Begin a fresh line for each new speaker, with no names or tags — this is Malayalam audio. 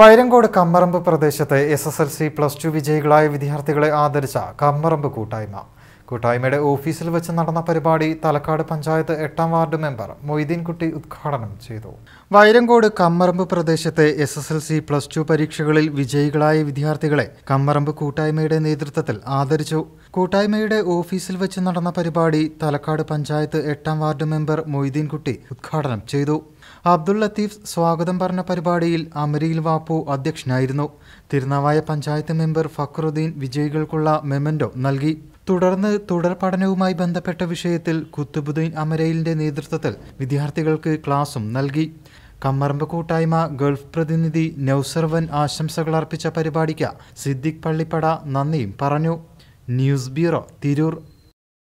വൈരങ്കോട് കമ്മറമ്പ് പ്രദേശത്തെ S S L C plus two വിജയികളായ വിദ്യാർത്ഥികളെ ആദരിച്ച കമ്മറമ്പ് കൂട്ടായ്മ കൂട്ടായ്മയുടെ ഓഫീസിൽ വെച്ച് നടന്ന പരിപാടി തലക്കാട് പഞ്ചായത്ത് എട്ടാം വാർഡ് മെമ്പർ മൊയ്തീൻകുട്ടി ഉദ്ഘാടനം ചെയ്തു വൈരങ്കോട് കമ്മറമ്പ് പ്രദേശത്തെ S S L C plus two പരീക്ഷകളിൽ വിജയികളായ വിദ്യാർത്ഥികളെ കമ്മറമ്പ് കൂട്ടായ്മയുടെ നേതൃത്വത്തിൽ ആദരിച്ചു കൂട്ടായ്മയുടെ ഓഫീസിൽ വെച്ച് നടന്ന പരിപാടി തലക്കാട് പഞ്ചായത്ത് എട്ടാം വാർഡ് മെമ്പർ മൊയ്തീൻകുട്ടി ഉദ്ഘാടനം ചെയ്തു അബ്ദുൾ ലത്തീഫ് സ്വാഗതം പറഞ്ഞ പരിപാടിയിൽ അമരീൽ വാപ്പു അധ്യക്ഷനായിരുന്നു തിരുനാവായ പഞ്ചായത്ത് മെമ്പർ ഫക്രുദ്ദീൻ വിജയികൾക്കുള്ള മെമൻഡോ നൽകി തുടർന്ന് തുടർ പഠനവുമായി ബന്ധപ്പെട്ട വിഷയത്തിൽ കുത്തുബുദ്ദീൻ അമരയിലിന്റെ നേതൃത്വത്തിൽ വിദ്യാർത്ഥികൾക്ക് ക്ലാസും നൽകി കമ്മറമ്പ് കൂട്ടായ്മ ഗൾഫ് പ്രതിനിധി നൌസർവൻ ആശംസകൾ അർപ്പിച്ച പരിപാടിക്ക് സിദ്ദിഖ് പള്ളിപ്പട നന്ദിയും പറഞ്ഞു ന്യൂസ് ബ്യൂറോ തിരൂർ